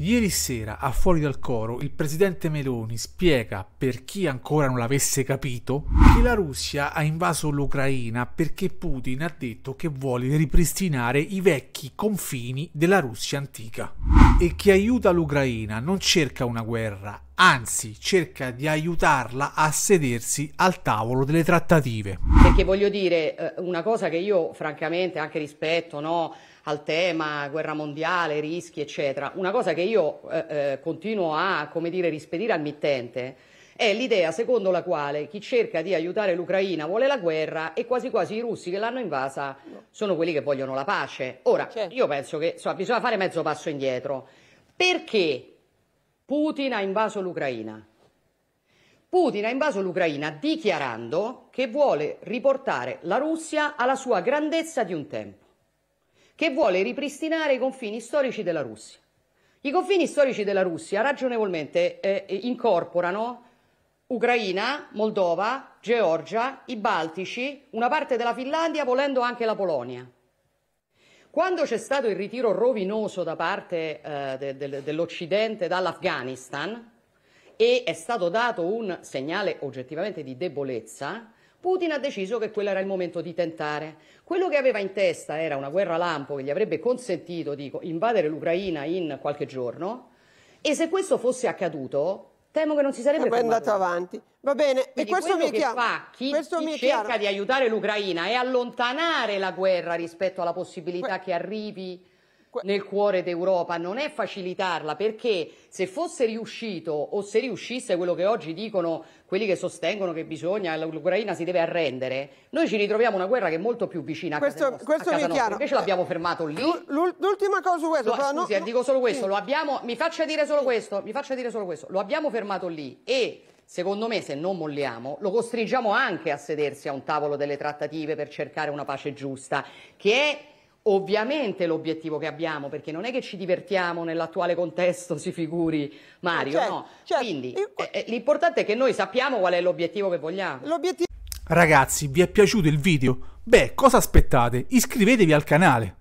Ieri sera a Fuori dal Coro il presidente Meloni spiega, per chi ancora non l'avesse capito, che la Russia ha invaso l'Ucraina perché Putin ha detto che vuole ripristinare i vecchi confini della Russia antica e che aiuta l'Ucraina non cerca una guerra, anzi cerca di aiutarla a sedersi al tavolo delle trattative. Perché voglio dire eh, una cosa che io francamente anche rispetto no, al tema guerra mondiale, rischi eccetera, una cosa che io eh, eh, continuo a come dire, rispedire al mittente è l'idea secondo la quale chi cerca di aiutare l'Ucraina vuole la guerra e quasi quasi i russi che l'hanno invasa sono quelli che vogliono la pace. Ora, certo. io penso che so, bisogna fare mezzo passo indietro. Perché Putin ha invaso l'Ucraina. Putin ha invaso l'Ucraina dichiarando che vuole riportare la Russia alla sua grandezza di un tempo, che vuole ripristinare i confini storici della Russia. I confini storici della Russia ragionevolmente eh, incorporano Ucraina, Moldova, Georgia, i Baltici, una parte della Finlandia, volendo anche la Polonia. Quando c'è stato il ritiro rovinoso da parte eh, de, de, dell'Occidente dall'Afghanistan e è stato dato un segnale oggettivamente di debolezza, Putin ha deciso che quello era il momento di tentare. Quello che aveva in testa era una guerra lampo che gli avrebbe consentito di invadere l'Ucraina in qualche giorno e se questo fosse accaduto Temo che non si sarebbe mai eh, andato avanti. Va bene, e questo mi è chiaro. Fa, chi, questo chi mi cerca chiaro. di aiutare l'Ucraina è allontanare la guerra rispetto alla possibilità Beh. che arrivi nel cuore d'Europa, non è facilitarla perché se fosse riuscito o se riuscisse quello che oggi dicono quelli che sostengono che bisogna, l'Ucraina si deve arrendere, noi ci ritroviamo una guerra che è molto più vicina a questo, casa, questo a casa nostra. Invece l'abbiamo fermato lì. L'ultima cosa su questo. Lo, però scusi, eh, no, dico solo questo, sì. abbiamo, mi faccia dire solo questo, mi faccia dire solo questo, lo abbiamo fermato lì e secondo me se non molliamo lo costringiamo anche a sedersi a un tavolo delle trattative per cercare una pace giusta, che è Ovviamente l'obiettivo che abbiamo, perché non è che ci divertiamo nell'attuale contesto, si figuri Mario, certo, no? Certo. Quindi eh, eh, l'importante è che noi sappiamo qual è l'obiettivo che vogliamo. Ragazzi, vi è piaciuto il video? Beh, cosa aspettate? Iscrivetevi al canale!